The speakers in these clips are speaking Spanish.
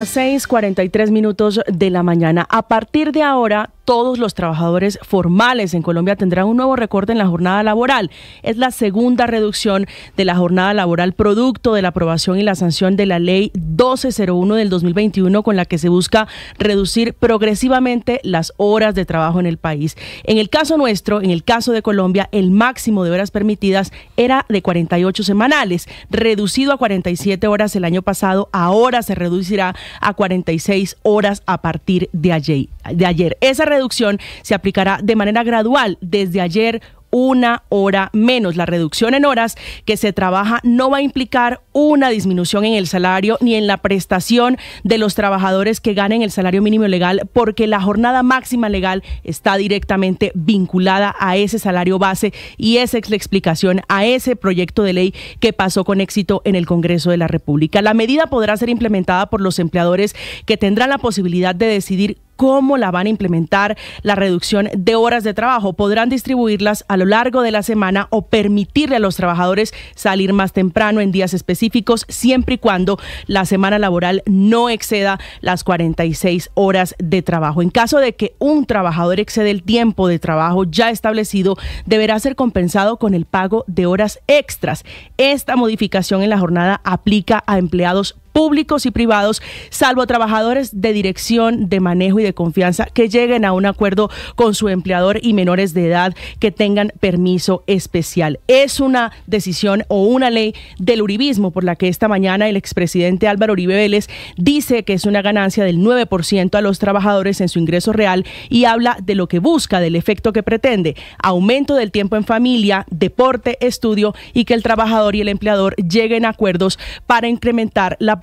6:43 minutos de la mañana. A partir de ahora todos los trabajadores formales en Colombia tendrán un nuevo recorte en la jornada laboral. Es la segunda reducción de la jornada laboral producto de la aprobación y la sanción de la ley 1201 del 2021 con la que se busca reducir progresivamente las horas de trabajo en el país. En el caso nuestro, en el caso de Colombia, el máximo de horas permitidas era de 48 semanales, reducido a 47 horas el año pasado, ahora se reducirá a 46 horas a partir de ayer. De ayer. Esa reducción se aplicará de manera gradual desde ayer una hora menos. La reducción en horas que se trabaja no va a implicar una disminución en el salario ni en la prestación de los trabajadores que ganen el salario mínimo legal porque la jornada máxima legal está directamente vinculada a ese salario base y esa es la explicación a ese proyecto de ley que pasó con éxito en el Congreso de la República. La medida podrá ser implementada por los empleadores que tendrán la posibilidad de decidir cómo la van a implementar la reducción de horas de trabajo. Podrán distribuirlas a lo largo de la semana o permitirle a los trabajadores salir más temprano en días específicos, siempre y cuando la semana laboral no exceda las 46 horas de trabajo. En caso de que un trabajador excede el tiempo de trabajo ya establecido, deberá ser compensado con el pago de horas extras. Esta modificación en la jornada aplica a empleados públicos y privados, salvo trabajadores de dirección, de manejo y de confianza que lleguen a un acuerdo con su empleador y menores de edad que tengan permiso especial. Es una decisión o una ley del uribismo por la que esta mañana el expresidente Álvaro Uribe Vélez dice que es una ganancia del 9% a los trabajadores en su ingreso real y habla de lo que busca, del efecto que pretende, aumento del tiempo en familia, deporte, estudio y que el trabajador y el empleador lleguen a acuerdos para incrementar la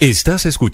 Estás escuchando.